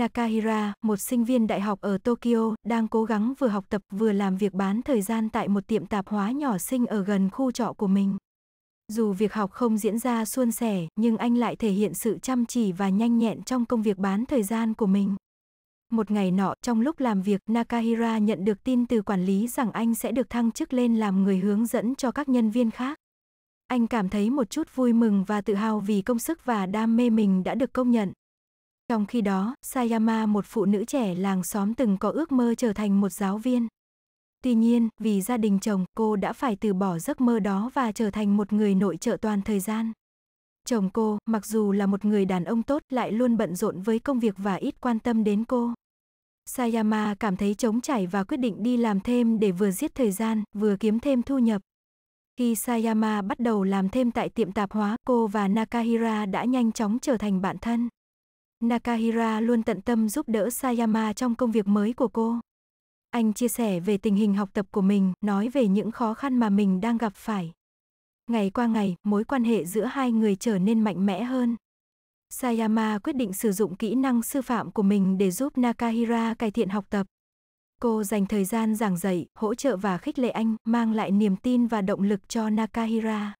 Nakahira, một sinh viên đại học ở Tokyo, đang cố gắng vừa học tập vừa làm việc bán thời gian tại một tiệm tạp hóa nhỏ xinh ở gần khu trọ của mình. Dù việc học không diễn ra suôn sẻ, nhưng anh lại thể hiện sự chăm chỉ và nhanh nhẹn trong công việc bán thời gian của mình. Một ngày nọ, trong lúc làm việc, Nakahira nhận được tin từ quản lý rằng anh sẽ được thăng chức lên làm người hướng dẫn cho các nhân viên khác. Anh cảm thấy một chút vui mừng và tự hào vì công sức và đam mê mình đã được công nhận. Trong khi đó, Sayama một phụ nữ trẻ làng xóm từng có ước mơ trở thành một giáo viên. Tuy nhiên, vì gia đình chồng, cô đã phải từ bỏ giấc mơ đó và trở thành một người nội trợ toàn thời gian. Chồng cô, mặc dù là một người đàn ông tốt, lại luôn bận rộn với công việc và ít quan tâm đến cô. Sayama cảm thấy trống trải và quyết định đi làm thêm để vừa giết thời gian, vừa kiếm thêm thu nhập. Khi Sayama bắt đầu làm thêm tại tiệm tạp hóa, cô và Nakahira đã nhanh chóng trở thành bạn thân. Nakahira luôn tận tâm giúp đỡ Sayama trong công việc mới của cô. Anh chia sẻ về tình hình học tập của mình, nói về những khó khăn mà mình đang gặp phải. Ngày qua ngày, mối quan hệ giữa hai người trở nên mạnh mẽ hơn. Sayama quyết định sử dụng kỹ năng sư phạm của mình để giúp Nakahira cải thiện học tập. Cô dành thời gian giảng dạy, hỗ trợ và khích lệ anh, mang lại niềm tin và động lực cho Nakahira.